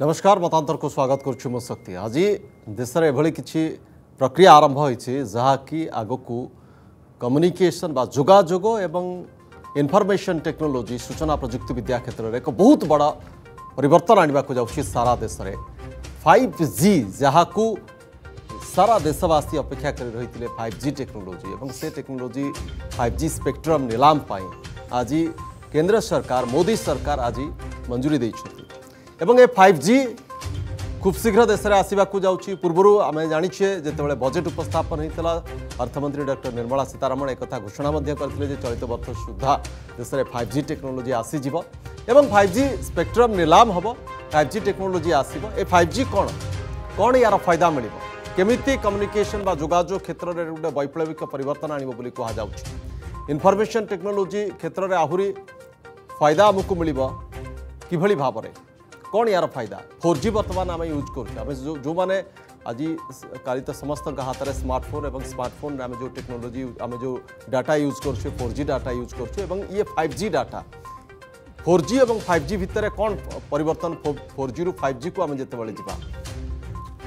ନମସ୍କାର ମତାନ୍ତରକୁ ସ୍ୱାଗତ କରୁଛୁ ମୁଁ ଶକ୍ତି ଆଜି ଦେଶରେ ଏଭଳି କିଛି ପ୍ରକ୍ରିୟା ଆରମ୍ଭ ହୋଇଛି ଯାହାକି ଆଗକୁ କମ୍ୟୁନିକେସନ୍ ବା ଯୋଗାଯୋଗ ଏବଂ ଇନଫର୍ମେସନ୍ ଟେକ୍ନୋଲୋଜି ସୂଚନା ପ୍ରଯୁକ୍ତିବିଦ୍ୟା କ୍ଷେତ୍ରରେ ଏକ ବହୁତ ବଡ଼ ପରିବର୍ତ୍ତନ ଆଣିବାକୁ ଯାଉଛି ସାରା ଦେଶରେ ଫାଇଭ୍ ଜି ଯାହାକୁ ସାରା ଦେଶବାସୀ ଅପେକ୍ଷା କରି ରହିଥିଲେ ଫାଇଭ୍ ଜି ଟେକ୍ନୋଲୋଜି ଏବଂ ସେ ଟେକ୍ନୋଲୋଜି ଫାଇଭ୍ ଜି ସ୍ପେକ୍ଟ୍ରମ୍ ନିଲାମ ପାଇଁ ଆଜି କେନ୍ଦ୍ର ସରକାର ମୋଦି ସରକାର ଆଜି ମଞ୍ଜୁରୀ ଦେଇଛନ୍ତି এবং এ ফাইভ জি খুব শীঘ্র দেশে আসবাক যাচ্ছি পূর্ব আমি জাঁচে যেতবে বজেট উপস্থাপন হয়েছিল অর্থমন্ত্রী ডক্টর নির্মলা সীতারমণ একথা ঘোষণা করে যে চলিত বর্ষ সুদ্ধা দেশের ফাইভ জি টেকনোলোজি আসিযোগ এবং ফাইভ জি স্পেকট্রম নিলাম হব ফাইভ জি টেকনোলোজি আসব এ ফাইভ জি কম কম ইয়ার ফায়দা মিলব কমিটি কমিউনিকেশন বা যোগাযোগ ক্ষেত্রে গোটে বৈপ্লবিক পরিবর্তন আনব বলে কুহযাচ্ছে ইনফরমেশন টেকনোলোজি ক্ষেত্রে আহরি ফায়দা আমি মিলব কিভাবে ভাবে कौन यार फायदा फोर जी बर्तमान आम यूज कर जो, मैंने आज काली तो समस्त हाथ में स्मार्टफोन और स्मार्टफोन आम जो टेक्नोलोजी आम जो डाटा यूज कर फोर जी डाटा यूज कर ये फाइव जि डाटा फोर जी और फाइव जि भितर कौन पर फोर जि रु फाइव जि को आम जिते जा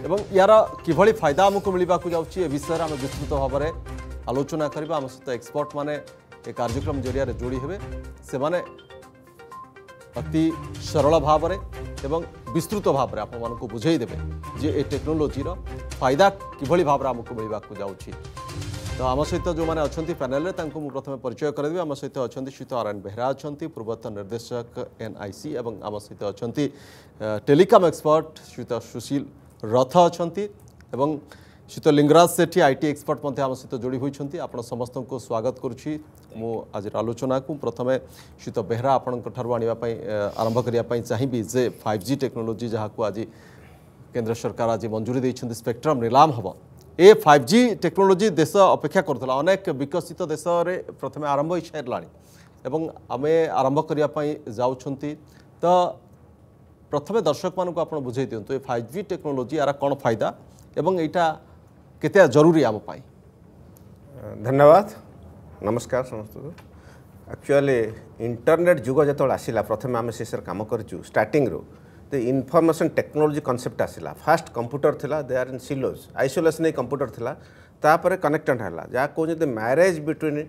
एवं यार किभली फायदा आमको मिलवा जाऊँगी आम विस्तृत भाव में आलोचना करवा आम सहित एक्सपर्ट मैंने कार्यक्रम जरिया जोड़ी हे से অতি সরল ভাবে এবং বিস্তৃত ভাবে আপনার বুঝাই দেবে যে এই টেকনোলোজির ফাইদা কিভাবে ভাবে আমাকে মিলবা যাচ্ছি তো আমার সহ যে অনেক প্যানেলে তাঁকু প্রথমে পরিচয় করে দেবি আমার সহ অীত নারায়ণ বেহরা অনেক পূর্বতন নির্দেশক এনআইসি এবং আমার সহ অনেক টেলিকম এক্সপর্ট শ্রীত সুশীল রথ অনেক এবং शीत लिंगराज सेठी आईटी एक्सपर्ट मध्ये आम सहित जोड़ी होती आपण समस्त को स्वागत करुच्ची मो आज आलोचना को प्रथम शीत बेहरा आपण आने आरंभ करने चाहिए जे फाइव जी टेक्नोलोजी जहाँ आज केन्द्र सरकार आज मंजूरी देते स्पेक्ट्रम निलाम हम ए फाइव जी टेक्नोलोजी देश अपेक्षा करुला अनेक विकसित देश में प्रथम आरंभ हो सारा এবং আমি আরম্ভ করা যাচ্ছেন তো প্রথমে দর্শক মানুষ আপনার বুঝাই দিও এই ফাইভ জি টেকনোলোজি আর কোণ ফায়দা এবং এইটা କେତେ ଜରୁରୀ ଆମ ପାଇଁ ଧନ୍ୟବାଦ ନମସ୍କାର ସମସ୍ତଙ୍କୁ ଆକ୍ଚୁଆଲି ଇଣ୍ଟରନେଟ୍ ଯୁଗ ଯେତେବେଳେ ଆସିଲା ପ୍ରଥମେ ଆମେ ସେସରେ କାମ କରିଛୁ ଷ୍ଟାର୍ଟିଂରୁ ଦ ଇନଫର୍ମେସନ୍ ଟେକ୍ନୋଲୋଜି କନସେପ୍ଟ ଆସିଲା ଫାଷ୍ଟ କମ୍ପ୍ୟୁଟର ଥିଲା they are in silos isolation ଏଇ କମ୍ପ୍ୟୁଟର ଥିଲା ତାପରେ କନେକ୍ଟେଡ଼ ହେଲା ଯାହା କହୁଛନ୍ତି marriage between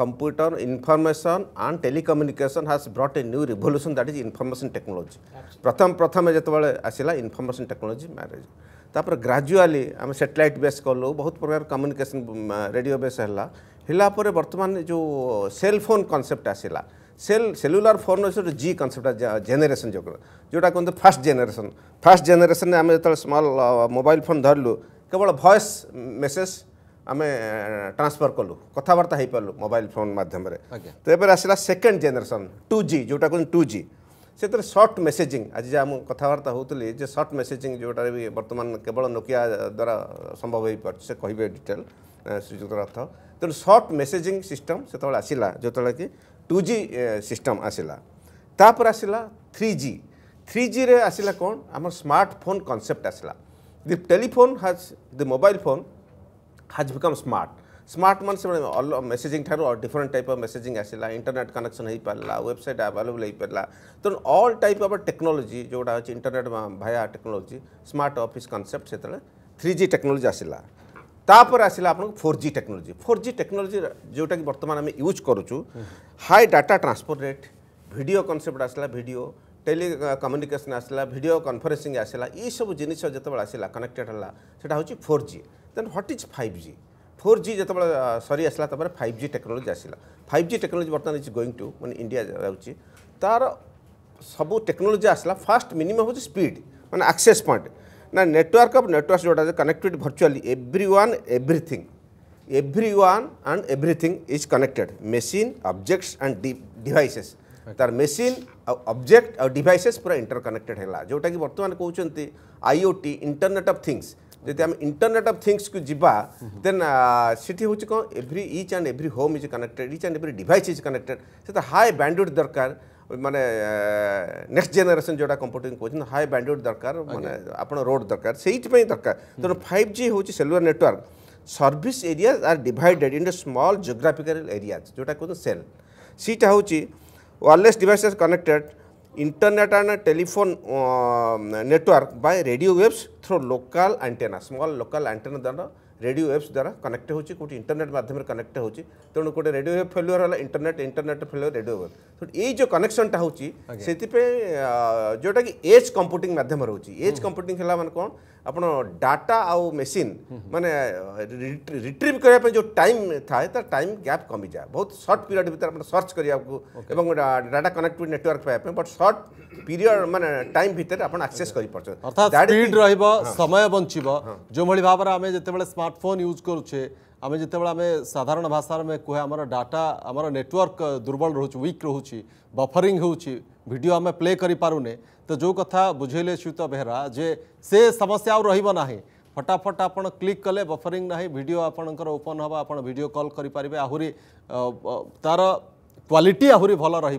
computer information and telecommunication has brought a new revolution that is information technology pratham pratham jetobale asila information technology marriage ତାପରେ gradually ଆମେ satellite base କଲୁ ବହୁତ ପ୍ରକାର କମ୍ୟୁନିକେସନ୍ ରେଡ଼ିଓ ବେସ୍ ହେଲା ହେଲା ପରେ ବର୍ତ୍ତମାନ ଯେଉଁ ସେଲ୍ ଫୋନ୍ କନସେପ୍ଟ ଆସିଲା ସେଲ୍ ସେଲ୍ୟୁଲାର ଫୋନ୍ର ଗୋଟେ ଜି କନସେପ୍ଟ ଜେନେରେସନ୍ ଯୋଗୁଁ ଯେଉଁଟା କୁହନ୍ତି ଫାଷ୍ଟ ଜେନେରେସନ୍ ଫାଷ୍ଟ ଜେନେରେସନ୍ରେ ଆମେ ଯେତେବେଳେ ସ୍ମଲ୍ ମୋବାଇଲ୍ ଫୋନ୍ ଧରିଲୁ କେବଳ ଭଏସ୍ ମେସେଜ୍ ଆମେ ଟ୍ରାନ୍ସଫର କଲୁ କଥାବାର୍ତ୍ତା ହେଇପାରିଲୁ ମୋବାଇଲ୍ ଫୋନ୍ ମାଧ୍ୟମରେ ତ ଏବେ ଆସିଲା ସେକେଣ୍ଡ ଜେନେରେସନ୍ ଟୁ ଜି ଯେଉଁଟା କୁହନ୍ତି ଟୁ ଜି ସେଥିରେ ସର୍ଟ ମେସେଜିଂ ଆଜି ଯାହା ମୁଁ କଥାବାର୍ତ୍ତା ହେଉଥିଲି ଯେ ସର୍ଟ ମେସେଜିଂ ଯେଉଁଟାରେ ବି ବର୍ତ୍ତମାନ କେବଳ ନୋକିଆ ଦ୍ୱାରା ସମ୍ଭବ ହୋଇପାରୁଛି ସେ କହିବେ ଡିଟେଲ୍ ଶ୍ରୀଯୁକ୍ତ ରଥ ତେଣୁ ସର୍ଟ ମେସେଜିଂ ସିଷ୍ଟମ୍ ସେତେବେଳେ ଆସିଲା ଯେତେବେଳେ କି ଟୁ ଜି ସିଷ୍ଟମ୍ ଆସିଲା ତାପରେ ଆସିଲା ଥ୍ରୀ ଜି ଥ୍ରୀ ଜିରେ ଆସିଲା କ'ଣ ଆମର ସ୍ମାର୍ଟଫୋନ୍ କନସେପ୍ଟ ଆସିଲା the telephone has the mobile phone has become smart smart ମାନେ ସେମାନେ ମେସେଜିଂ ଠାରୁ ଡିଫରେଣ୍ଟ ଟାଇପ୍ ଅଫ୍ ମେସେଜିଂ ଆସିଲା ଇଣ୍ଟରନେଟ୍ କନେକ୍ସନ୍ ହୋଇପାରିଲା ୱେବସାଇଟ୍ ଆଭେଲେବୁଲ୍ ହୋଇପାରିଲା ତେଣୁ ଅଲ୍ ଟାଇପ୍ ଅଫ୍ ଟେକ୍ନୋଲୋଜି ଯେଉଁଟା ହେଉଛି internet via technology smart office concept ସେତେବେଳେ ଥ୍ରୀ ଜି ଟେକ୍ନୋଲୋଜି ଆସିଲା ତାପରେ ଆସିଲା ଆପଣଙ୍କୁ four G technology four G technology ଯେଉଁଟାକି ବର୍ତ୍ତମାନ ଆମେ ୟୁଜ୍ କରୁଛୁ high data transfer rate video concept ଆସିଲା ଭିଡ଼ିଓ ଟେଲି କମ୍ୟୁନିକେସନ୍ ଆସିଲା ଭିଡ଼ିଓ କନଫରେନ୍ସିଂ ଆସିଲା ଏଇସବୁ ଜିନିଷ ଯେତେବେଳେ ଆସିଲା କନେକ୍ଟେଡ଼ ହେଲା ସେଇଟା ହେଉଛି four G then what is five G four G जो सरी आसला फाइव जि टेक्नोलोजी आसला फाइव जि टेक्नोलोजी बर्तमान इज गोइंग टू मैं इंडिया जाऊँगी तार सब टेक्नोलोजी आसला फास्ट मिनिमम हूँ स्पीड मैंने आक्सेस पॉइंट ना नेटवर्क अफ नेटवर्क जोटा connected virtually every one everything every one and everything is connected machine object and devices तार मेसीन अब्जेक्ट और डिवाइसेस पूरा इंटरकनेक्टेड है जोटा कि बर्तमान कहते आईओटी इंटरनेट अफ थिंग्स जब आम इंटरनेट अफ थिंगस को जीवा देन सीटी हूँ कौन every each and every home is connected each and every device is connected से हाई बैंडविड दरकार माने नेक्स्ट जेनेसन जो कंप्यूटर कहते हैं हाई बैंडविड दरकार मैंने आप रोड दरकार से दरकार तेनाली फाइव जि हूँ cellular network service area are divided in small geographical area जोटा कहते सेल सीटा हूँ wireless device connected internet and telephone uh, network by radio waves through local antenna small local antenna দ্বারা radio waves দ্বারা connect হচ্ছে কোটি internet মাধ্যমে connect হচ্ছে তেমন কোটি রেডিও ওয়েভ ফেলুয়ার হল internet internet failure radio wave তো এই যে কনেকশনটা হচ্ছে সেইপা যেটা কি এজ কম্পুটিং মাধ্যমে রয়েছে এজ কম্পুটিং হল মানে কোণ ଆପଣ ଡାଟା ଆଉ ମେସିନ୍ ମାନେ ରିଟ୍ରିଭ୍ କରିବା ପାଇଁ ଯେଉଁ ଟାଇମ୍ ଥାଏ ତା ଟାଇମ୍ ଗ୍ୟାପ୍ କମିଯାଏ ବହୁତ ସର୍ଟ ପିରିୟଡ଼ ଭିତରେ ଆପଣ ସର୍ଚ୍ଚ କରିବାକୁ ଏବଂ ଡାଟା କନେକ୍ଟିଭ୍ ନେଟୱାର୍କ ପାଇବା ପାଇଁ ବଟ୍ ସର୍ଟ ପିରିୟଡ଼ ମାନେ ଟାଇମ୍ ଭିତରେ ଆପଣ ଆକ୍ସେସ୍ କରିପାରୁଛନ୍ତି ଅର୍ଥାତ୍ ସ୍ପିଡ୍ ରହିବ ସମୟ ବଞ୍ଚିବ ଯେଉଁଭଳି ଭାବରେ ଆମେ ଯେତେବେଳେ ସ୍ମାର୍ଟଫୋନ୍ ୟୁଜ୍ କରୁଛେ ଆମେ ଯେତେବେଳେ ଆମେ ସାଧାରଣ ଭାଷାରେ ଆମେ କୁହେ ଆମର ଡାଟା ଆମର ନେଟୱାର୍କ ଦୁର୍ବଳ ରହୁଛି ୱିକ୍ ରହୁଛି ବଫରିଂ ହେଉଛି ଭିଡ଼ିଓ ଆମେ ପ୍ଲେ କରିପାରୁନେ तो जो कथा बुझेले શ્યુત બેહરા જે સે સમસ્યા આવ રહીબ નહીં फटाफट आपण क्लिक कले बफरिंग ना भिड आपणकर ओपन हम आपण भिड कल करें आहरी तार क्वालिटी आहरी भल रभय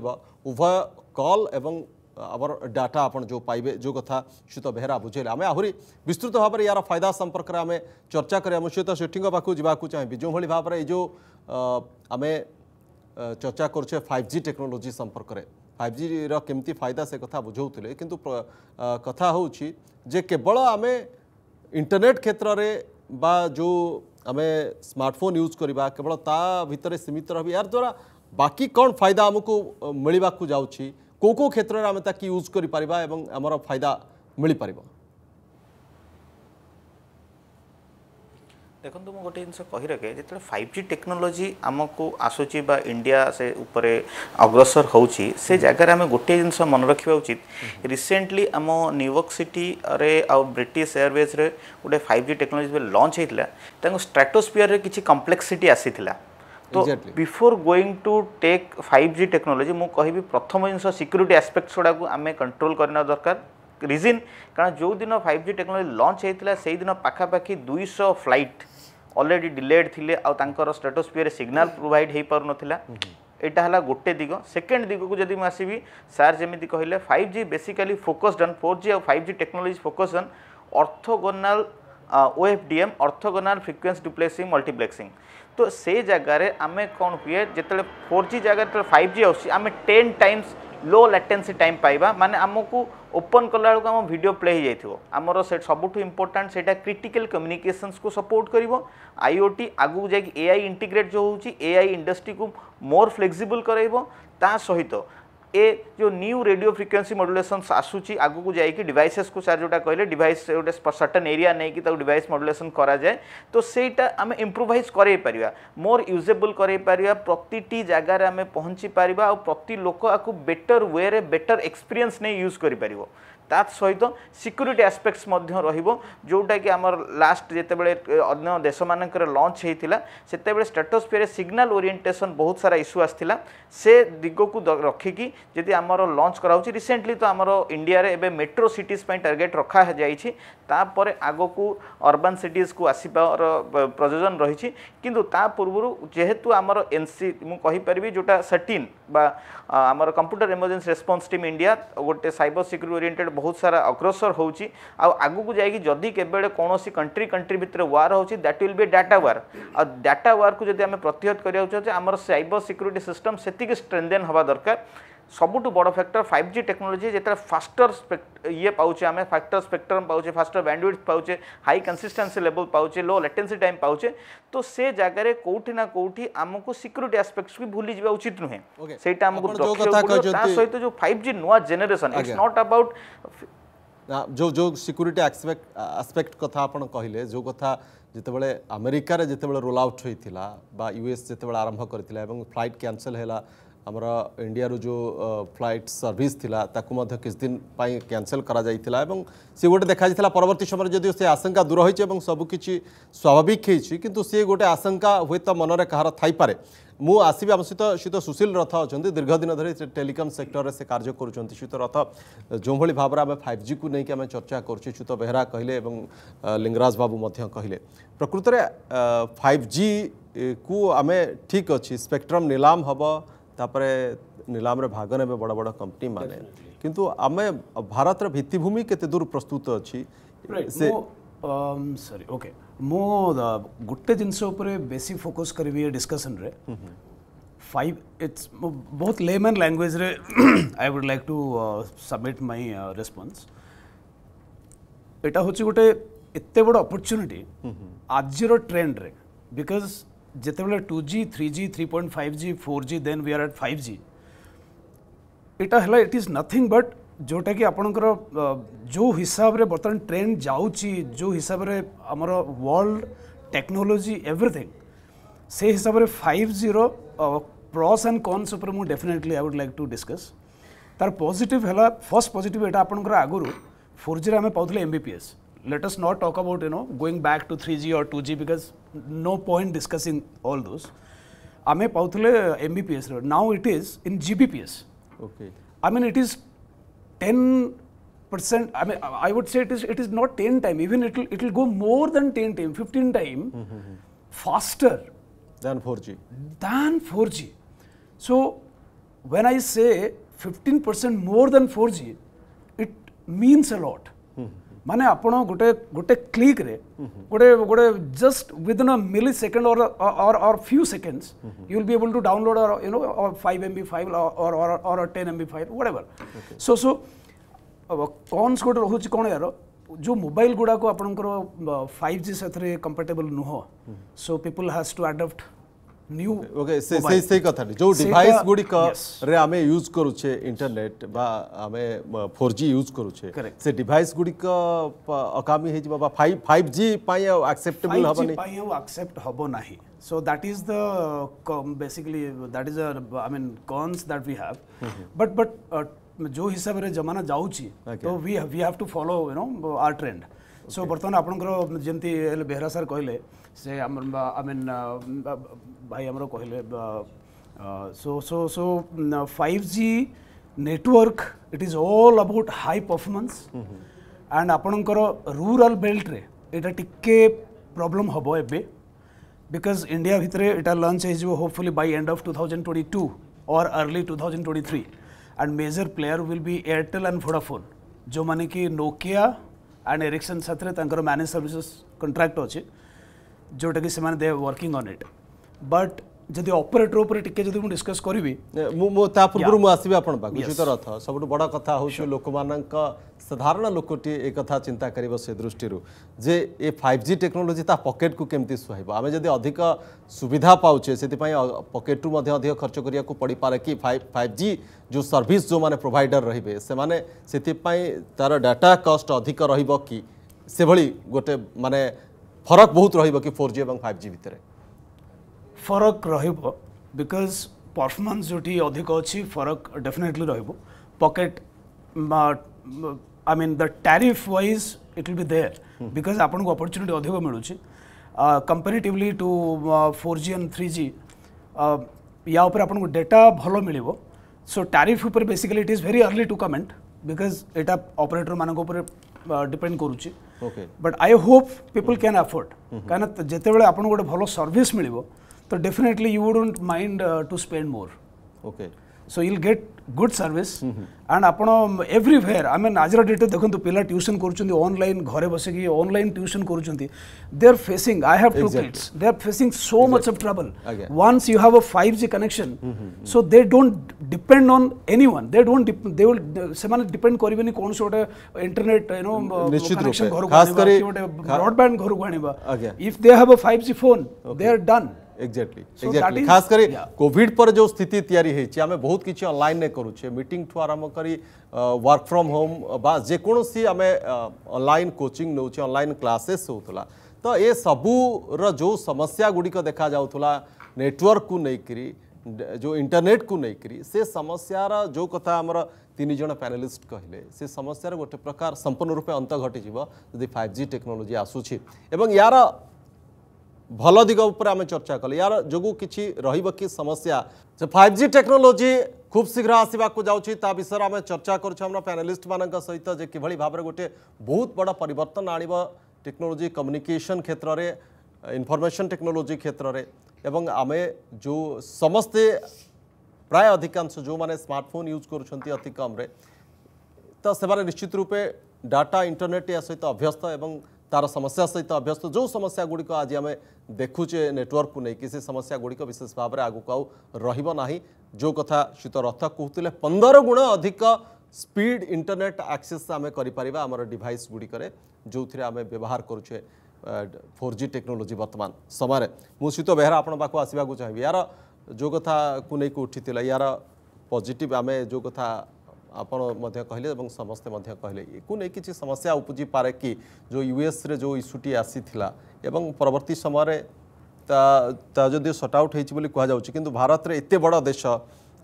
कल एवं आमर डाटा आपण जो पाइबे जो कथा श्वेत बेहरा बुझेले आम आहरी विस्तृत भाव में यार फायदा संपर्क में आम चर्चा करें श्वेत सेठी पाक जावाक चाहिए जो भाव में यो आम चर्चा करुचे फाइव जि टेक्नोलोजी संपर्क में ফাইভ জির কেমতি ফাইদা সে কথা বুঝাউলে কিন্তু কথা হচ্ছে যে কেবল আমি ইন্টরনেট ক্ষেত্রে বা যে আমি স্মার্টফোন ইউজ করা কেবল তা ভিতরে সীমিত রহবি এর দ্বারা বাকি কম ফাইদা আমি মিলবাকু যাচ্ছি কেউ কেউ ক্ষেত্রে আমি তাকে ইউজ করে পারা এবং আমার ফাইদা মিলিপারিব ଦେଖନ୍ତୁ ମୁଁ ଗୋଟେ ଜିନିଷ କହି ରଖେ ଯେତେବେଳେ ଫାଇଭ୍ ଜି ଟେକ୍ନୋଲୋଜି ଆମକୁ ଆସୁଛି ବା ଇଣ୍ଡିଆ ସେ ଉପରେ ଅଗ୍ରସର ହେଉଛି ସେ ଜାଗାରେ ଆମେ ଗୋଟିଏ ଜିନିଷ ମନେ ରଖିବା ଉଚିତ ରିସେଣ୍ଟଲି ଆମ ନ୍ୟୁୟର୍କ ସିଟିରେ ଆଉ ବ୍ରିଟିଶ ଏୟାରୱେଜ୍ରେ ଗୋଟେ ଫାଇଭ୍ ଜି ଟେକ୍ନୋଲୋଜି ଯେତେବେଳେ ଲଞ୍ଚ ହେଇଥିଲା ତାଙ୍କୁ ଷ୍ଟ୍ରାଟୋସ୍ପିୟରରେ କିଛି କମ୍ପ୍ଲେକ୍ସିଟି ଆସିଥିଲା ତ before going to tech five G technology ମୁଁ କହିବି ପ୍ରଥମ ଜିନିଷ ସିକ୍ୟୁରିଟି ଆସ୍ପେକ୍ଟସ୍ ଗୁଡ଼ାକୁ ଆମେ କଣ୍ଟ୍ରୋଲ କରିବା ଦରକାର ରିଜିନ୍ କାରଣ ଯେଉଁଦିନ ଫାଇଭ୍ ଜି ଟେକ୍ନୋଲୋଜି ଲଞ୍ଚ ହେଇଥିଲା ସେଇଦିନ ପାଖାପାଖି ଦୁଇଶହ ଫ୍ଲାଇଟ୍ অলরেडी डिलेड थिले आउ तांकर स्ट्रेटोस्फीयर सिग्नल प्रोवाइड होई पारु नथिला এটা হল গোটে দিগ সেকেন্ড দিগকু যদি মু আসিবি স্যার যেমি কহিলে five G basically focused on four G আর five G technology focused on orthogonal OFDM orthogonal frequency duplexing multiplexing তো সেই জায়গায় আমি কোণ হুয়ে যেতবে ফোর জি জায়গায় যেত ফাইভ জি আসছে আমি ten times low latency time ପାଇବା ମାନେ ଆମକୁ ଓପନ୍ କଲାବେଳକୁ ଆମ ଭିଡ଼ିଓ ପ୍ଲେ ହେଇଯାଇଥିବ ଆମର ସେ ସବୁଠୁ ଇମ୍ପୋର୍ଟାଣ୍ଟ ସେଇଟା କ୍ରିଟିକାଲ୍ କମ୍ୟୁନିକେସନ୍ସକୁ ସପୋର୍ଟ କରିବ ଆଇ ଓ ଟି ଆଗକୁ ଯାଇକି ଏ ଆଇ ଇଣ୍ଟିଗ୍ରେଟ୍ ଯେଉଁ ହେଉଛି ଏ ଆଇ ଇଣ୍ଡଷ୍ଟ୍ରିକୁ ମୋର ଫ୍ଲେକ୍ସିବୁଲ୍ କରାଇବ ତା ସହିତ ए जो न्यू रेडियो फ्रिक्वेन्सी मड्युलेसन आसूची आगे जाकि डिवाइसेस को सार जोटा कहे डिवाइस गोटे सर्टन एरिया नहीं कि डिवाइस मडुलेसन कराए तो सहीटा आम इम्प्रोभाइज करै पार मोर यूजेबल करती पार प्रति जगार आम पहुँची पार और प्रति लोक आपको बेटर वे बेटर एक्सपीरियंस नहीं यूज कर ତା ସହିତ ସିକ୍ୟୁରିଟି ଆସ୍ପେକ୍ଟସ୍ ମଧ୍ୟ ରହିବ ଯେଉଁଟାକି ଆମର ଲାଷ୍ଟ ଯେତେବେଳେ ଅନ୍ୟ ଦେଶମାନଙ୍କରେ ଲଞ୍ଚ ହେଇଥିଲା ସେତେବେଳେ ଷ୍ଟାଟୋସ୍ପିୟରରେ ସିଗ୍ନାଲ୍ ଓରିଏଣ୍ଟେସନ୍ ବହୁତ ସାରା ଇସ୍ୟୁ ଆସିଥିଲା ସେ ଦିଗକୁ ରଖିକି ଯଦି ଆମର ଲଞ୍ଚ କରାହେଉଛି ରିସେଣ୍ଟଲି ତ ଆମର ଇଣ୍ଡିଆରେ ଏବେ ମେଟ୍ରୋ ସିଟିଜ୍ ପାଇଁ ଟାର୍ଗେଟ୍ ରଖାଯାଇଛି ତାପରେ ଆଗକୁ ଅର୍ବାନ୍ ସିଟିଜ୍କୁ ଆସିବାର ପ୍ରଯୋଜନ ରହିଛି କିନ୍ତୁ ତା ପୂର୍ବରୁ ଯେହେତୁ ଆମର ଏନ୍ ସି ମୁଁ କହିପାରିବି ଯେଉଁଟା ସେଟିନ୍ ବା ଆମର computer emergency response team India ଗୋଟେ ସାଇବର ସିକ୍ୟୁରିଟି ଓରିଏଣ୍ଟେଡ୍ बहुत सारा अग्रसर हो आग को जाकि कौन कंट्री कंट्री भितर वार होट विल बी डाटा वार आ डाटा वार जब प्रतिहत करवाक चाहते आम सैबर सिक्यूरीटी सिस्टम से स्ट्रेंदेन हवा दरकार ସବୁଠୁ ବଡ଼ ଫ୍ୟାକ୍ଟର ଫାଇଭ୍ ଜି ଟେକ୍ନୋଲୋଜି ଯେତେବେଳେ ଫାଷ୍ଟର ଇଏ ପାଉଛେ ଆମେ ଫାଷ୍ଟର ସ୍ପେକ୍ଟ୍ରମ୍ ପାଉଛେ ଫାଷ୍ଟର ବ୍ୟାଣ୍ଡୱିଡ୍ ପାଉଛେ ହାଇ କନ୍ସିଷ୍ଟାନ୍ସି ଲେବଲ୍ ପାଉଛେ ଲୋ ଲେଟେନ୍ସି ଟାଇମ୍ ପାଉଛେ ତ ସେ ଜାଗାରେ କେଉଁଠି ନା କେଉଁଠି ଆମକୁ ସିକ୍ୟୁରିଟି ଆସ୍ପେକ୍ଟକୁ ଭୁଲି ଯିବା ଉଚିତ ନୁହେଁ ସେଇଟା ଆମକୁ ତା ସହିତ ଯେଉଁ ଫାଇଭ୍ ଜି ନୂଆ ଜେନେରେସନ୍ ଇଟ୍ସ ନଟ୍ ଆବାଉଟ୍ ଯେଉଁ ଯେଉଁ ସିକ୍ୟୁରିଟି ଆସ୍ପେକ୍ଟ ଆସ୍ପେକ୍ଟ କଥା ଆପଣ କହିଲେ ଯେଉଁ କଥା ଯେତେବେଳେ ଆମେରିକାରେ ଯେତେବେଳେ ରୋଲ୍ ଆଉଟ୍ ହୋଇଥିଲା ବା ୟୁଏସ୍ ଯେତେବେଳେ ଆରମ୍ଭ କରିଥିଲା ଏବଂ ଫ୍ଲାଇଟ୍ କ୍ୟାନସଲ୍ ହେଲା ଆମର ଇଣ୍ଡିଆରୁ ଯେଉଁ ଫ୍ଲାଇଟ୍ ସର୍ଭିସ୍ ଥିଲା ତାକୁ ମଧ୍ୟ କିଛି ଦିନ ପାଇଁ କ୍ୟାନସେଲ୍ କରାଯାଇଥିଲା ଏବଂ ସିଏ ଗୋଟେ ଦେଖାଯାଇଥିଲା ପରବର୍ତ୍ତୀ ସମୟରେ ଯଦିଓ ସେ ଆଶଙ୍କା ଦୂର ହୋଇଛି ଏବଂ ସବୁକିଛି ସ୍ୱାଭାବିକ ହେଇଛି କିନ୍ତୁ ସିଏ ଗୋଟେ ଆଶଙ୍କା ହୁଏତ ମନରେ କାହାର ଥାଇପାରେ ମୁଁ ଆସିବି ଆମ ସହିତ ସହିତ ସୁଶୀଲ ରଥ ଅଛନ୍ତି ଦୀର୍ଘଦିନ ଧରି ସେ ଟେଲିକମ୍ ସେକ୍ଟରରେ ସେ କାର୍ଯ୍ୟ କରୁଛନ୍ତି ସୁତ ରଥ ଯେଉଁଭଳି ଭାବରେ ଆମେ ଫାଇଭ୍ ଜିକୁ ନେଇକି ଆମେ ଚର୍ଚ୍ଚା କରୁଛେ ସୁତ ବେହେରା କହିଲେ ଏବଂ ଲିଙ୍ଗରାଜ ବାବୁ ମଧ୍ୟ କହିଲେ ପ୍ରକୃତରେ ଫାଇଭ୍ ଜି କୁ ଆମେ ଠିକ୍ ଅଛି ସ୍ପେକ୍ଟ୍ରମ୍ ନିଲାମ ହେବ तापर निलाम भाग ने बड़ बड़ कंपनी माने किंतु आम भारत भित्तिमि के दूर प्रस्तुत अच्छी सरी ओके मु गोटे जिनस बेस फोकस करी डिस्कसन फाइव इट्स बहुत लेम and language I would like to submit my response यहाँ हूँ गोटे एत बड़ अपरच्युनिटी आज ट्रेंड रे because jettabla 2g 3g 3.5g 4g then we are at 5g এটা হলা ইট ইজ নথিং বট ଯେଉଁଟାକି ଆପଣଙ୍କର ଯେଉଁ ହିସାବରେ ବର୍ତ୍ତମାନ ଟ୍ରେଣ୍ଡ ଯାଉଛି ଯେଉଁ ହିସାବରେ ଆମର ୱାର୍ଲଡ ଟେକ୍ନୋଲୋଜି ଏଭ୍ରିଥିଙ୍ଗ ସେ ହିସାବରେ ଫାଇଭ୍ ଜିର ପ୍ରସ୍ ଆଣ୍ଡ କନ୍ସ ଉପରେ ମୁଁ definitely I would like to discuss ତାର ପଜିଟିଭ୍ ହେଲା ଫର୍ଷ୍ଟ ପଜିଟିଭ୍ ଏଇଟା ଆପଣଙ୍କର ଆଗରୁ ଫୋର୍ ଜିରେ ଆମେ ପାଉଥିଲେ M B P S let us not talk about you know going back to 3G or 2G because no point discussing all those. I am Pauthale MBPS. Now it is in GBPS. Okay. I mean it is 10 percent. I mean I would say it is it is not 10 time. Even it will it will go more than 10 time, 15 time mm-hmm, mm-hmm. faster than 4G. Than 4G. So when I say 15 percent more than 4G, it means a lot. माने आपण गोटे गोटे click रे गोटे गोटे just within a millisecond और और और few seconds you will be able to download और यू नो और 5 एमबी फाइव और और और 10 MB five whatever so so cons गोटे रहुची कोन यार जो मोबाइल गुडा को आपणकर 5G सेथरे कंपैटिबल नो हो so people has to adopt new okay से से से कथा जो डिवाइस गुडी का रे आमे यूज करू छे इंटरनेट बा आमे 4G यूज करू छे से डिवाइस गुडी का अकामी हे जबा 5 5G पाई एक्सेप्टेबल हबनी 5G पाई एक्सेप्ट हबो नाही so that is the basically that is a i mean cons that we have mm -hmm. जो हिसाब रे जमाना जाउची तो we we have to follow you know our trend so बर्तमान आपणकर जमती बेहरा सर कहले से आई मीन भाई आम कहले so so so five G network it is all about high performance and आपणकर रूराल बेल्ट रे एटा टिके प्रॉब्लम हबो एबे बिकज इंडिया भितरे एटा launch is hopefully by end of 2022 और early 2023 and major player will be Airtel and Vodafone जो माने कि नोकिया एंड एरिक्सन साथ मैनेज सर्विसेस कंट्राक्ट अच्छे जोटा कि वर्किंग ऑन इट बट ଯଦି ଅପରେଟର ଉପରେ ଟିକେ ଯଦି ମୁଁ ଡିସ୍କସ୍ କରିବି ମୁଁ ମୁଁ ତା ପୂର୍ବରୁ ମୁଁ ଆସିବି ଆପଣ ପାଖକୁ ବିଶ୍ୱଜିତ ରଥ ସବୁଠୁ ବଡ଼ କଥା ହେଉଛି ଲୋକମାନଙ୍କ ସାଧାରଣ ଲୋକଟିଏ ଏ କଥା ଚିନ୍ତା କରିବ ସେ ଦୃଷ୍ଟିରୁ ଯେ ଏ ଫାଇଭ୍ ଜି ଟେକ୍ନୋଲୋଜି ତା ପକେଟକୁ କେମିତି ସୁହାଇବ ଆମେ ଯଦି ଅଧିକ ସୁବିଧା ପାଉଛେ ସେଥିପାଇଁ ପକେଟରୁ ମଧ୍ୟ ଅଧିକ ଖର୍ଚ୍ଚ କରିବାକୁ ପଡ଼ିପାରେ କି ଫାଇଭ୍ ଫାଇଭ୍ ଜି ଯେଉଁ ସର୍ଭିସ୍ ଯେଉଁମାନେ ପ୍ରୋଭାଇଡ଼ର ରହିବେ ସେମାନେ ସେଥିପାଇଁ ତା'ର ଡାଟା କଷ୍ଟ ଅଧିକ ରହିବ କି ସେଭଳି ଗୋଟେ ମାନେ ଫରକ ବହୁତ ରହିବ କି ଫୋର୍ ଜି ଏବଂ ଫାଇଭ୍ ଜି ଭିତରେ ଫରକ ରହିବ ବିକଜ୍ ପରଫର୍ମାନ୍ସ ଯେଉଁଠି ଅଧିକ ଅଛି ଫରକ ଡେଫିନେଟଲି ରହିବ pocket I mean the tariff wise it will be there because ଆପଣଙ୍କୁ ଅପରଚ୍ୟୁନିଟି ଅଧିକ ମିଳୁଛି comparatively to four G and three G ୟା ଉପରେ ଆପଣଙ୍କୁ ଡେଟା ଭଲ ମିଳିବ ସୋ ଟ୍ୟାରିଫ୍ ଉପରେ basically it is very early to comment because ଏଇଟା ଅପରେଟରମାନଙ୍କ ଉପରେ ଡିପେଣ୍ଡ କରୁଛି but I hope people can afford କାହିଁକିନା ଯେତେବେଳେ ଆପଣଙ୍କୁ ଗୋଟେ ଭଲ ସର୍ଭିସ୍ ମିଳିବ तो definitely you wouldn't mind to spend more okay so you get good service and आपण एव्रिवेयर आई आज डेट देखो पिला ट्यूशन कर ऑनलाइन घरे बसिक ऑनलाइन ट्यूशन कर they are facing I have to kids they are facing so much of trouble once you have a five G connection so they don't depend on any one they don't they will say depend करेनि कौन से गोटे internet you know connection घर को broadband घर को आनिबा if they have a five G phone they are done exactly exactly खास करी कोविड पर जो स्थिति तैयारी है आम बहुत किसी अनलाइन में करुचे मीटिंग ठू आरंभ कर वर्क फ्रम होम बा जेकोसी आम online coaching now online classes होता तो ये सबूर जो समस्या गुड़िक देखा जाऊला नेटवर्क को लेकर जो इंटरनेट को लेकर से समस्यार जो कथा आमर तीन जन पैनलीस्ट कहले से समस्या गोटे प्रकार संपूर्ण रूपे अंत घटी जी फाइव जि टेक्नोलोजी आसूँ यार भल दिग्वर आम चर्चा कले यार जो कि रही समस्या फाइव जि टेक्नोलोजी खूब शीघ्र आसवाक जा विषय आम चर्चा करानेलीस्ट मान सहित कि भाव में गोटे बहुत बड़ पर टेक्नोलोजी कम्युनिकेशन क्षेत्र में इनफर्मेसन टेक्नोलोजी क्षेत्र में एवं आम जो समस्ते प्राय अधिकांश जो मैंने स्मार्टफोन यूज करम्रे तो निश्चित रूपे डाटा इंटरनेट या सहित अभ्यस्त और तार समस्या सहित अभ्यस्त जो समस्या गुड़िक आज आम देखुचे नेटवर्क को लेकिन से समस्या गुड़िक विशेष भाव में आगक आ जो कथा शीत रथ कहते पंदर गुण अधिक स्पीड इंटरनेट आक्सेस आम करें डिभाइस गुड़िकर जो थे आम व्यवहार करुचे फोर जी टेक्नोलोजी बर्तमान समय मुझीत बेहरा आपण पाक आसवाक चाहिए यार जो कथा को लेकिन उठी यार पजिट आम जो कथा ଆପଣ ମଧ୍ୟ କହିଲେ ଏବଂ ସମସ୍ତେ ମଧ୍ୟ କହିଲେ ଏକୁ ନେଇ କିଛି ସମସ୍ୟା ଉପୁଜିପାରେ କି ଯେଉଁ ୟୁଏସ୍ରେ ଯେଉଁ ଇସ୍ୟୁଟି ଆସିଥିଲା ଏବଂ ପରବର୍ତ୍ତୀ ସମୟରେ ତା ତା ଯଦି ସଟ୍ ଆଉଟ୍ ହେଇଛି ବୋଲି କୁହାଯାଉଛି କିନ୍ତୁ ଭାରତରେ ଏତେ ବଡ଼ ଦେଶ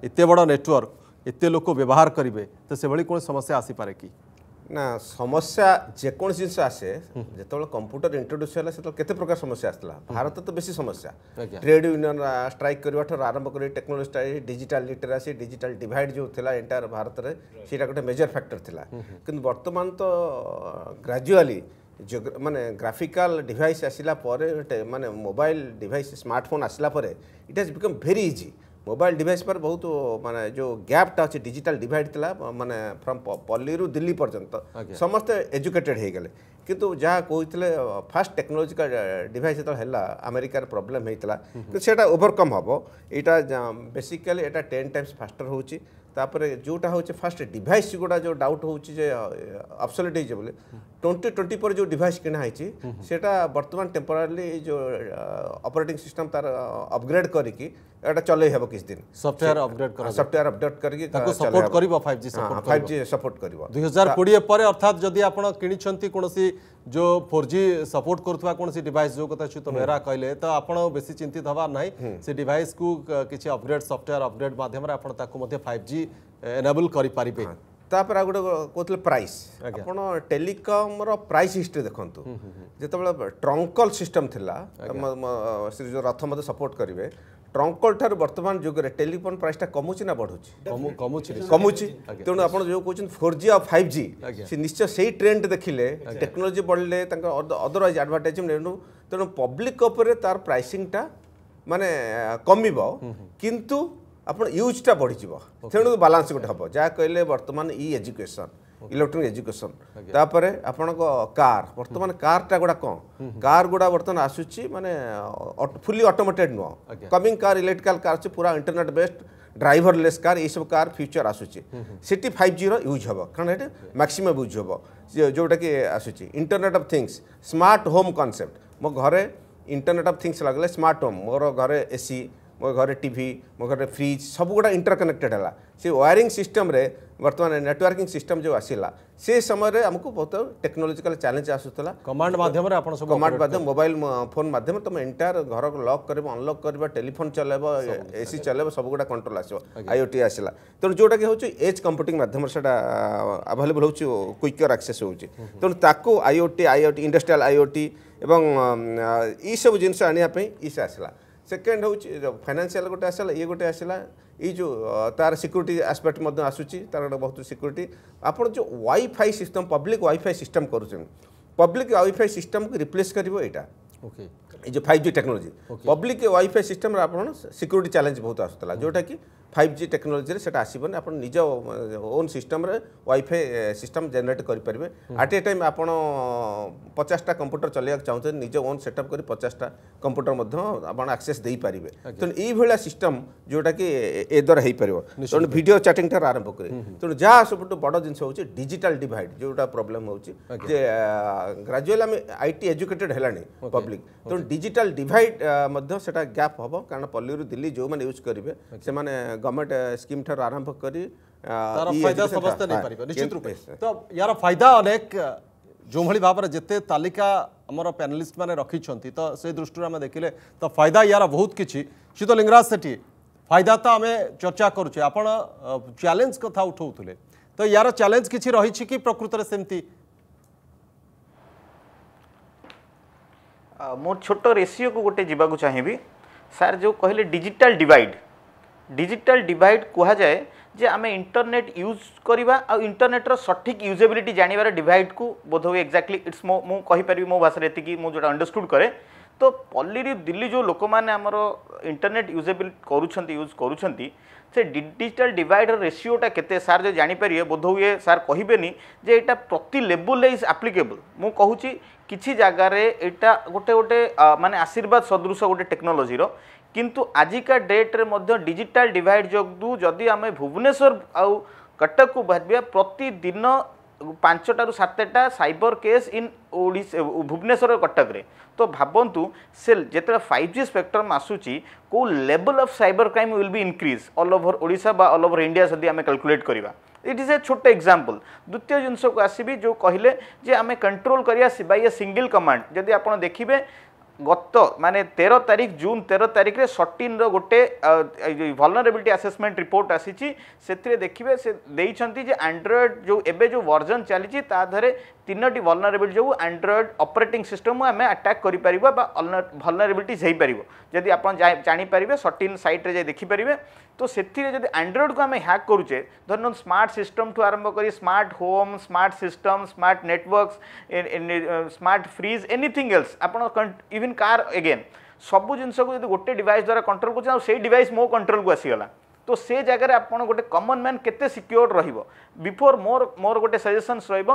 ଏତେ ବଡ଼ ନେଟୱାର୍କ ଏତେ ଲୋକ ବ୍ୟବହାର କରିବେ ତ ସେଭଳି କୌଣସି ସମସ୍ୟା ଆସିପାରେ କି ନା ସମସ୍ୟା ଯେକୌଣସି ଜିନିଷ ଆସେ ଯେତେବେଳେ କମ୍ପ୍ୟୁଟର ଇଣ୍ଟ୍ରୋଡ୍ୟୁସ୍ ହେଲା ସେତେବେଳେ କେତେ ପ୍ରକାର ସମସ୍ୟା ଆସିଥିଲା ଭାରତ ତ ବେଶୀ ସମସ୍ୟା ଟ୍ରେଡ୍ ୟୁନିୟନ୍ ଷ୍ଟ୍ରାଇକ୍ କରିବାଠାରୁ ଆରମ୍ଭ କରି technology strike digital literacy digital divide ଯେଉଁ ଥିଲା ଏଣ୍ଟାୟାର ଭାରତରେ ସେଇଟା ଗୋଟେ ମେଜର ଫ୍ୟାକ୍ଟର ଥିଲା କିନ୍ତୁ ବର୍ତ୍ତମାନ ତ ଗ୍ରାଜୁଆଲି ମାନେ ଗ୍ରାଫିକାଲ ଡିଭାଇସ୍ ଆସିଲା ପରେ ମାନେ ମୋବାଇଲ ଡିଭାଇସ୍ ସ୍ମାର୍ଟଫୋନ୍ ଆସିଲା ପରେ it has become very easy mobile device पर बहुत माने जो गैपटा अच्छे डिजिटल डिवाइड थिला माने फ्रॉम पल्ली रु दिल्ली पर्यटन समस्ते एजुकेटेड हे गेले किंतु जहाँ कहते फास्ट टेक्नोलोजिकल डिवाइस जो है आमेरिकार प्रोब्लेम होता कि सेटा ओभरकम हम हम्म। यहाँ बेसिकाली यहाँ टेन टाइम्स फास्टर होपर जोटा हूँ फास्ट डिवाइस गुड़ा जो डाउट हो अब्सोलेट हो টোয়েন্টি টোয়েন্টি পরে যে ডিভাইস কিনা হয়েছে সেটা বর্তমান টেম্পোরারি যে অপারেটিং সিস্টম তার অপগ্রেড করিকি এটা চলাই হব কিছু দিন সফটওয়্যার অপগ্রেড করা সফটওয়্যার আপডেট করিকি তাকে সাপোর্ট করিব 5G সাপোর্ট 5G সাপোর্ট করিব 2020 পরে অর্থাৎ যদি আপন কিনিছন্তি কোনসি যে 4G সাপোর্ট করুতবা কোনসি ডিভাইস যে কথা সুত মেরা কইলে তো আপন বেশি চিন্তিত হবার নাই সে ডিভাইস কু কিছু অপগ্রেড সফটওয়্যার অপগ্রেড মাধ্যমে আপন তাকে মধ্যে 5G এনেবল করি পারিবে ତାପରେ ଆଉ ଗୋଟେ କହୁଥିଲେ ପ୍ରାଇସ୍ ଆପଣ ଟେଲିକମ୍ର ପ୍ରାଇସ୍ ହିଷ୍ଟ୍ରି ଦେଖନ୍ତୁ ଯେତେବେଳେ ଟ୍ରଙ୍କଲ୍ ସିଷ୍ଟମ୍ ଥିଲା ଶ୍ରୀ ଯେଉଁ ରଥ ମୋତେ ସପୋର୍ଟ କରିବେ ଟ୍ରଙ୍କଲ୍ ଠାରୁ ବର୍ତ୍ତମାନ ଯୁଗରେ ଟେଲିଫୋନ୍ ପ୍ରାଇସ୍ଟା କମୁଛି ନା ବଢ଼ୁଛି କମୁଛି ତେଣୁ ଆପଣ ଯେଉଁ କହୁଛନ୍ତି ଫୋର୍ ଜି ଆଉ ଫାଇଭ୍ ଜି ସେ ନିଶ୍ଚୟ ସେଇ ଟ୍ରେଣ୍ଡ ଦେଖିଲେ ଟେକ୍ନୋଲୋଜି ବଢ଼ିଲେ ତାଙ୍କ ଅଦରୱାଇଜ୍ ଆଡ଼ଭର୍ଟାଇଜମେଣ୍ଟ ତେଣୁ ପବ୍ଲିକ୍ ଉପରେ ତାର ପ୍ରାଇସିଂଟା ମାନେ କମିବ କିନ୍ତୁ ଆପଣ ୟୁଜ୍ଟା ବଢ଼ିଯିବ ତେଣୁ ବାଲାନ୍ସ ଗୋଟେ ହେବ ଯାହା କହିଲେ ବର୍ତ୍ତମାନ ଇ ଏଜୁକେସନ୍ ইলেকট্রোনিক এজুকেশন তাপরে আপনার কার বর্তমানে কারটা গুড়া কম কার গুড়া বর্তমানে আসুচি মানে ফুলি অটোমেটেড নুহ কমিং কার ইলেকট্রিকাল কার আছে পুরা ইন্টারনেট বেসড ড্রাইভরলেস কার এইসব কার ফিউচর আসুচি সেটি ফাইভ জির ইউজ হব কারণ এটা ম্যাক্সিমম ইউজ হব যেটা কি আসুচি internet of things smart home concept মো ঘরে ইন্টারনেট অফ থিংস লাগলে স্মার্ট হোম মোর ঘরে এসি ମୋ ଘରେ ଟିଭି ମୋ ଘରେ ଫ୍ରିଜ୍ ସବୁଗୁଡ଼ା ଇଣ୍ଟରକନେକ୍ଟେଡ଼୍ ହେଲା ସେ ୱାୟାରିଂ ସିଷ୍ଟମ୍ରେ ବର୍ତ୍ତମାନ ନେଟୱାର୍କିଂ ସିଷ୍ଟମ୍ ଯେଉଁ ଆସିଲା ସେ ସମୟରେ ଆମକୁ ବହୁତ ଟେକ୍ନୋଲୋଜିକାଲ ଚ୍ୟାଲେଞ୍ଜ ଆସୁଥିଲା କମାଣ୍ଡ ମାଧ୍ୟମରେ ଆପଣ ସବୁ କମାଣ୍ଡ ମାଧ୍ୟମ ମୋବାଇଲ ଫୋନ୍ ମାଧ୍ୟମରେ ତୁମେ ଏଣ୍ଟାୟାର ଘରକୁ ଲକ୍ କରିବ ଅନଲକ୍ କରିବ ଟେଲିଫୋନ୍ ଚଲାଇବ ଏସି ଚଲାଇବ ସବୁଗୁଡ଼ା କଣ୍ଟ୍ରୋଲ ଆସିବ ଆଇଓଟି ଆସିଲା ତେଣୁ ଯେଉଁଟାକି ହେଉଛି ଏଜ୍ କମ୍ପ୍ୟୁଟିଂ ମାଧ୍ୟମରେ ସେଇଟା ଆଭେଲେବୁଲ୍ ହେଉଛି କୁଇକର ଆକ୍ସେସ୍ ହେଉଛି ତେଣୁ ତାକୁ ଆଇଓଟି ଆଇଓଟି ଇଣ୍ଡଷ୍ଟ୍ରିଆଲ ଆଇଓଟି ଏବଂ ଏଇସବୁ ଜିନିଷ ଆଣିବା ପାଇଁ ଇସା ଆସିଲା ସେକେଣ୍ଡ ହେଉଛି ଫାଇନାନ୍ସିଆଲ ଗୋଟେ ଆସିଲା ଇଏ ଗୋଟେ ଆସିଲା ଏଇ ଯେଉଁ ତାର ସିକ୍ୟୁରିଟି ଆସ୍ପେକ୍ଟ ମଧ୍ୟ ଆସୁଛି ତାର ଗୋଟେ ବହୁତ ସିକ୍ୟୁରିଟି ଆପଣ ଯେଉଁ WiFi system public WiFi system କରୁଛନ୍ତି ପବ୍ଲିକ ୱାଇଫାଇ ସିଷ୍ଟମକୁ ରିପ୍ଲେସ୍ କରିବ ଏଇଟା ଓକେ ଏ ଯେଉଁ five G technology public WiFi ସିଷ୍ଟମରେ ଆପଣ ସିକ୍ୟୁରିଟି ଚ୍ୟାଲେଞ୍ଜ ବହୁତ ଆସୁଥିଲା ଯେଉଁଟାକି ফাইভ জি টেকনোলোজিরে সেটা আসবনি আপনার নিজ ওন সিষ্টমরে ওয়াইফাই সিষ্টম জেনেট করে পারবে আট এ টাইম আপনার পচাশটা কম্পুটর চলাইকে চাহুছেন নিজ ওন সেটআপ করে পচাশটা কম্পুটর মধ্যে আপনার আকসেস দিয়ে তেমন এইভাবে সিষ্টম যেটা কি এ দ্বারা হয়ে পার তেমন ভিডিও চ্যাটিংটার আরম্ভ করে তেমন যা সবুঠ বড় জিনিস হচ্ছে ডিজিটাল ডিভাইড যেটা প্রোবলেম হচ্ছে যে গ্রাজুয়াল আমি আইটি এজুকেটেড হলানি পব্লিক তেমন ডিজিটাল ডিভাইড মধ্যে সেটা গ্যাপ হব কারণ পল্লীর দিল্লি যে ইউজ করবে সে गवर्नमेंट स्कीम ठार आरंभ कर यार फायदा अनेक जो भाई भाव में जिते तालिका आम पैनलीस्ट मैंने रखी तो से दृष्टि आम देखिले तो फायदा यार बहुत किसी शीत लिंगराज सेठी फायदा तो आम चर्चा करुचे आप चैलेंज कथा उठाऊ तो यार चैलेंज किसी रही कि प्रकृत सेमती मोर छोट रेसीओ को गोटे जावाक चाहिए सार जो कहले डिजिटल डिवाइड ডিজিটাল ডিভাইড কুহযায়ে যে আমি ইন্টরনেট ইউজ করা আন্টরনেটর সঠিক ইউজেবিলিটি জাঁবার ডিভাইড কু বোধ হুয়ে এক্জাক্টলি ইটস মো মু কহিপারি মো ভাষার এতিকি মু যেটা অন্ডরস্টুড করে তো পল্লীরে দিল্লি যে লোক মানে আমার ইন্টরনেট ইউজেবল করছেন ইউজ করছেন সে ডিজিটাল ডিভাইডর রেসিওটা কেতে সার যে জাঁপারে বোধ হুয়ে সার কহবেনি যে এটা প্রতি লেভেল ইজ আপ্লিকেবল মু কুচি কিছু জায়গার এটা গোটে গোটে মানে আশীর্বাদ সদৃশ গোটে টেকনোলোজির কিন্তু আজি কা ডেট রে মধ্যে ডিজিটাল ডিভাইড যোগ দু যদি আমি ভুবনেশ্বর আৰু কটক কো ভবিয়া প্ৰতিদিন 5 টা ৰ 7 টা cyber case in Odisha Bhubaneswar আৰু কটক ৰে তো ভাবন্তু সেল যেতে 5G স্পেক্ট্ৰাম আসুচি কো level of cyber crime will be increase all over Odisha বা অলওভাৰ ইনডিয়া সদি আমি কেলকুলেট কৰিবা ইট ইজ এ ছটোক এক্সাম্পল দ্বিতীয় যিনসবো আসিবি যো কহিলে যে আমি কন্ট্রোল কৰি আছি বাই এ singel কমান্ড যদি আপোন দেখিবে গত মানে তের তারিখ জুন তের তারিখে সর্টিনর গোটে ভলনরেবিলিটি আসেসমেন্ট রিপোর্ট আসিছি সেতিরে দেখবে সে দেইছন্তি যে আন্ড্রয়েড যে এবে যে ভর্জন চালিছি তা দেহে ତିନୋଟି ଭଲନରେବିଲିଟି ଯୋଗୁଁ ଆଣ୍ଡ୍ରଏଡ଼ ଅପରେଟିଂ ସିଷ୍ଟମ୍ ଆମେ ଆଟାକ୍ କରିପାରିବା ବା ଭଲନରେବିଲିଟିଜ୍ ହୋଇପାରିବ ଯଦି ଆପଣ ଜାଣିପାରିବେ ସଟିନ୍ ସାଇଟ୍ରେ ଯାଇ ଦେଖିପାରିବେ তো সেথিরে যদি আন্ড্রয়েডকে আমি হ্যাক করুছে ধরুন স্মার্ট সিস্টম ঠু আরম্ভ করি smart home smart system smart networks smart fridge anything else আপনার ইভিন কার এগেন সবু জিনিসকে যদি গোটে ডিভাইস দ্বারা কন্ট্রোল করছেন সেই ডিভাইস মো কন্ট্রোলকে আসিগলা तो से जगह आप गोटे कमन मैन के सिक्योर रिफोर मोर मोर गोटे सजेसन्स रईव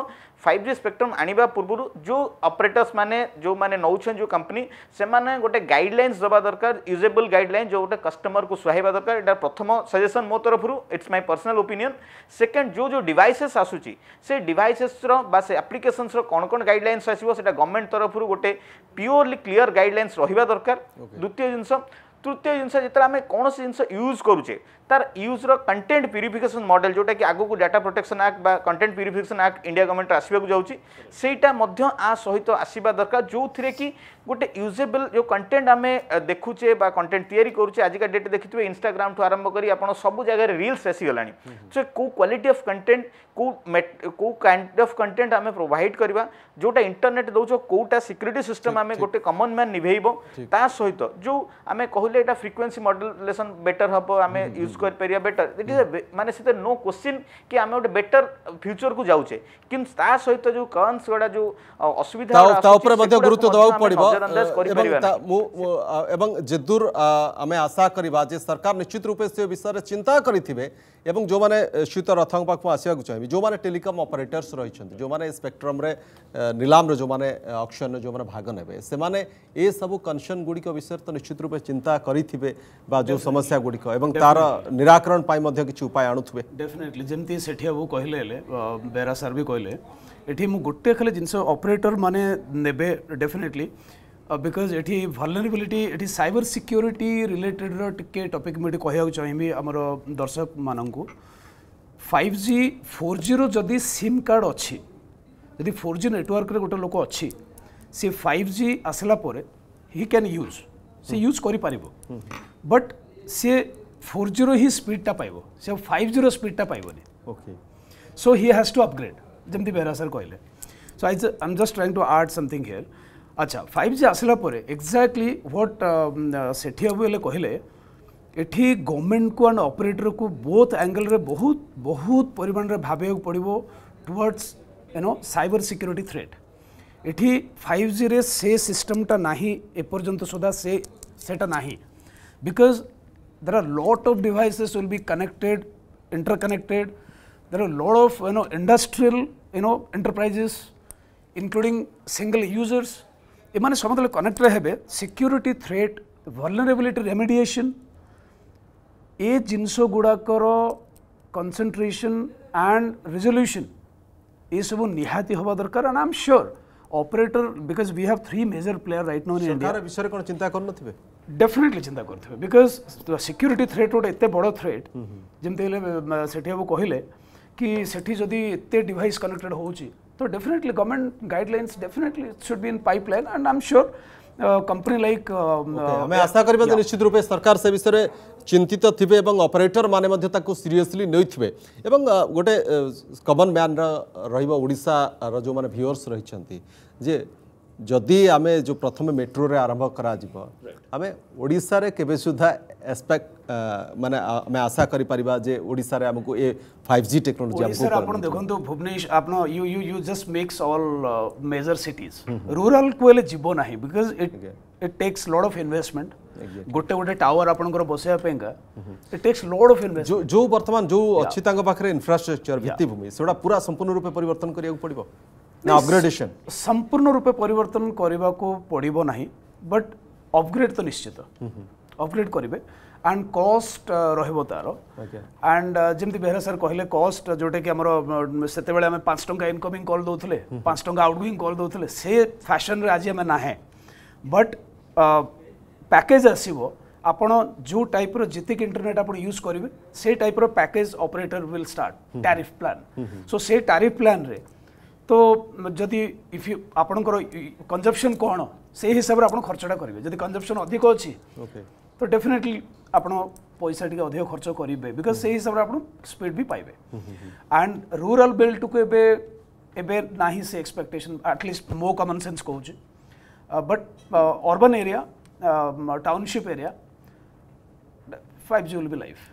जी स्पेक्ट्रम आने पूर्व जो अपरेटर्स मैंने जो मैंने नौ जो कंपनी से मैंने गोटे गाइडलैंस दवा दरकार यूजेबल गाइडलैन जो गोटे कस्टमर को सुहवा दरकार यहाँ प्रथम सजेसन मो तरफ it's my personal opinion second जो जो डिवाइसेस आसूची से डिवाइसेस्र से आप्लिकेसन्स कौन कौन गाइडलैंस आसो गवर्नमेंट तरफ गोटे प्योरली क्लीयर गाइडलैंस रहा दरकार द्वितीय जिनस তৃতীয় জিনিস যেত আমি কোণী জিনিস ইউজ করুছে তার ইউজর কন্টেন্ট পিউরিফিকেসন মডেল যেটা কি আগুক ডাটা প্রোটেকশন আক্ট বা content purification act India government আসবাক যাচ্ছি সেইটা মধ্য আ সহিত আসবা দরকার যে কি গোটে ইউজেবল যে কন্টেন্ট আমি দেখুছে বা কন্টেন্ট তৈরি করছে আজিকা ডেট দেখি ইনস্টাগ্রাম ঠু আরম্ভ করে আপনার সবু জায়গায় রিলস আসিগলা সো কেউ কোয়ালিটি অফ কন্টেন্ট को कैंड अफ कंटेन्ट आम प्रोभाइड करवा जोटा इंटरनेट दौ कौटा सिक्यूरीटी सिस्टम आम गोटे कमन मैन निभेब सहित जो आम कहल फ्रिक्वेन्सी मडुलेसन बेटर हम आम यूज कर बेटर इट इज मैंने से नो क्वेश्चन कि आम गोटे बेटर फ्यूचर को जाऊे कि सहित जो कन्स गुड़ा जो असुविधा गुरुत्व आशा करवा सरकार निश्चित रूप से चिंता करेंगे एवं जो मैंने शीत रथ आसवाक जो मैंने टेलिकम अपरेटर्स रही जो मैंने स्पेक्ट्रम निलाम जो मैंने अक्सन जो मैंने भाग ने से सब कनसन गुड़िक विषय तो निश्चित रूप चिंता करेंगे जो समस्या गुड़िक तार निराकरण कि उपाय आणुवे डेफिनेटली जमी से कह बेरा सर भी कहले मुझे गोटे खाली जिनस अपरेटर मैंने डेफिनेटली बिकज ये भलनेबिलिटी सबर सिक्योरीटी रिलेटेड रे टपिक मुझे कह चाहिए आम दर्शक मानू फाइव जि फोर जी जदि सीम कार्ड अच्छी जदि फोर जि नेटवर्क गोटे लोक अच्छी सी फाइव जि आसला हि कैन यूज सी यूज कर बट सी फोर जि ही स्पीडटा पाइब सी फाइव जि स्पीडटा पाइबन ओके सो हि हाज टू अपग्रेड जमी बेहरा सर कहले so I am just trying to add something here আচ্ছা ফাইভ জি আসলা পরে এক্সাক্টলি হোয়াট সেঠি বাবু হলে কহিলে এটি গভর্নমেন্টকু আন্ড অপরেটরকু বোথ আঙ্গেলরে বহুত বহুত পরিমাণরে ভাবিବାକୁ পড়িব towards you know cyber security threat ଏଠି ଫାଇଭ୍ ଜିରେ ସେ ସିଷ୍ଟମ୍ଟା ନାହିଁ ଏପର୍ଯ୍ୟନ୍ତ ସୁଦ୍ଧା ସେ ସେଟା ନାହିଁ because there are lot of devices will be connected interconnected there are lot of you know industrial you know enterprises including single users इन्हें समुद्र कनेक्टेड हे सिक्यूरीटी थ्रेट भलनरेबिलिटी रेमेडिएशन ए जिनस गुड़ाकर कनसेट्रेसन एंड रिजल्यूशन ये सब निहाती हवा दरकार एंड आम sure operator because we have three major player right no विषय चिंता कर डेफिनेटली चिंता करेंगे गोटे बड़ थ्रेट जमती कहले कि सेठी जदि एत डिवाइस कनेक्टेड हो So, definitely government guidelines definitely should be in pipeline and I am sure company like आम आशा करवा निश्चित रूपे सरकार से विषय चिंतित थे और अपरेटर मैंने सीरीयसली नहीं गोटे कमन मैन रहा जो मैंने भिवर्स रही जे जदि आम जो प्रथम मेट्रो रे आरंभ करा हो आम ओडे के एक्सपेक्ट मैंने आम आशा करेंगे आमको ये फाइव जी टेक्नोलोजी देखो Bhubaneswar you you you just makes all major cities rural को जीवो ना because it it takes lot of investment गोटे गोटे टावर आप बसा it takes lot of investment जो जो बर्तमान जो अच्छी इनफ्रास्ट्रक्चर भित्तिमि से पूरा संपूर्ण रूप परिवर्तन पड़ा ନା ଅପଗ୍ରେଡେସନ୍ ସମ୍ପୂର୍ଣ୍ଣ ରୂପେ ପରିବର୍ତ୍ତନ କରିବାକୁ ପଡ଼ିବ ନାହିଁ ବଟ୍ ଅପଗ୍ରେଡ୍ ତ ନିଶ୍ଚିତ ଅପଗ୍ରେଡ୍ କରିବେ ଆଣ୍ଡ କଷ୍ଟ ରହିବ ତାର ଆଣ୍ଡ ଯେମିତି ବେହେରା ସାର୍ କହିଲେ କଷ୍ଟ ଯେଉଁଟାକି ଆମର ସେତେବେଳେ ଆମେ ପାଞ୍ଚ ଟଙ୍କା ଇନକମିଂ କଲ୍ ଦେଉଥିଲେ ପାଞ୍ଚ ଟଙ୍କା ଆଉଟଗୋଇଂ କଲ୍ ଦେଉଥିଲେ ସେ ଫ୍ୟାସନ୍ରେ ଆଜି ଆମେ ନାହେଁ ବଟ୍ ପ୍ୟାକେଜ୍ ଆସିବ ଆପଣ ଯେଉଁ ଟାଇପ୍ର ଯେତିକି ଇଣ୍ଟରନେଟ୍ ଆପଣ ୟୁଜ୍ କରିବେ ସେ ଟାଇପ୍ର package operator will start tariff plan so ସେ ଟାରିଫ୍ ପ୍ଲାନ୍ରେ तो जदि इफ आपणकर कंजप्शन कौन से हिसाब से आप खर्चा करेंगे जब कंजप्शन अधिक अच्छी तो डेफिनेटली आप पैसा टी अधिक खर्च करेंगे बिकज से हिसाब से आप स्पीड भी पाइबे एंड रूराल बेल्ट को से एक्सपेक्टेशन आटलिस्ट मो कमन सेन्स कहे but urban area township area five G will be life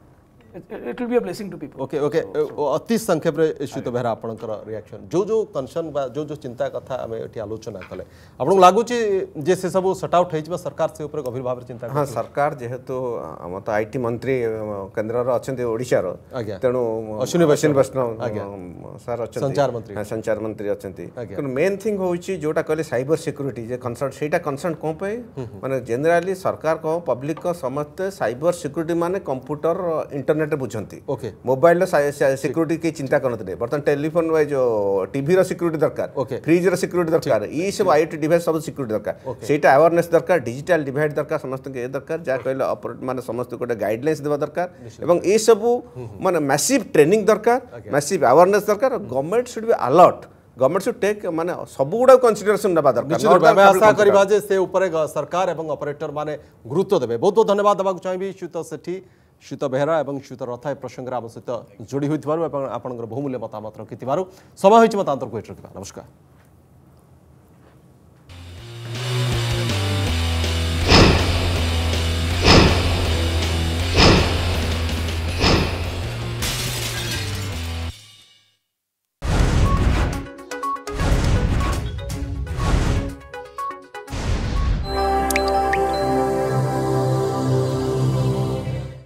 it will be a blessing to people okay okay अति संक्षेप रे श्रीत तो बेहरा आपनकर रिएक्शन जो जो कंसर्न बा जो जो चिंता कथा हमें एठी आलोचना कले आपन लागु छी जे से सब सेट आउट होइ छै सरकार से ऊपर गंभीर भाव चिंता हां सरकार जेहेतु हम तो आईटी मंत्री केंद्र रो अछन्ते ओडिसा रो तेणु अश्विनी वैष्णव वैष्णव सर अछन्ते संचार मंत्री हां संचार मंत्री अछन्ते किन मेन थिंग होइ छै जोटा कहले साइबर सिक्युरिटी जे कंसर्न सेटा कंसर्न को पे हम्म, हम्म। माने जनरली सरकार को पब्लिक को समस्त साइबर सिक्युरिटी माने कंप्यूटर इंटरनेट इंटरनेट बुझे ओके मोबाइल सिक्यूरी कि चिंता करते बर्तमान टेलीफोन वाइज टी रिक्यूरी दरकार फ्रिज्र सिक्यूरी दरकार ये सब आई टी डिस् सब सिक्यूरी दरकार सहीटा अवेयरनेस दरकार डिजिटल डिभाइड दरकार समस्त ये दरकार जहाँ कहे अपरेट मैंने समस्त गोटे गाइडलैंस देवा दरकार ये सब मानते मैसीव ट्रेनिंग दरकार मैसीव अवेयरनेस दरकार गवर्नमेंट सुड भी आलर्ट गवर्नमेंट सुड टेक माने सब गुडा कंसीडरेशन दबा दरकार आशा करबा सरकार एवं ऑपरेटर गुरुत्व देबे बहुत बहुत धन्यवाद दबा चाहिबी সুত বেহরা এবং সুত রথ এ প্রসঙ্গে আমার সহ যোড়ি হয়ে আপনার বহুমূল্য মতামত রাখি সময় হয়েছে মতান্তর কুয়েট রাখা নমস্কার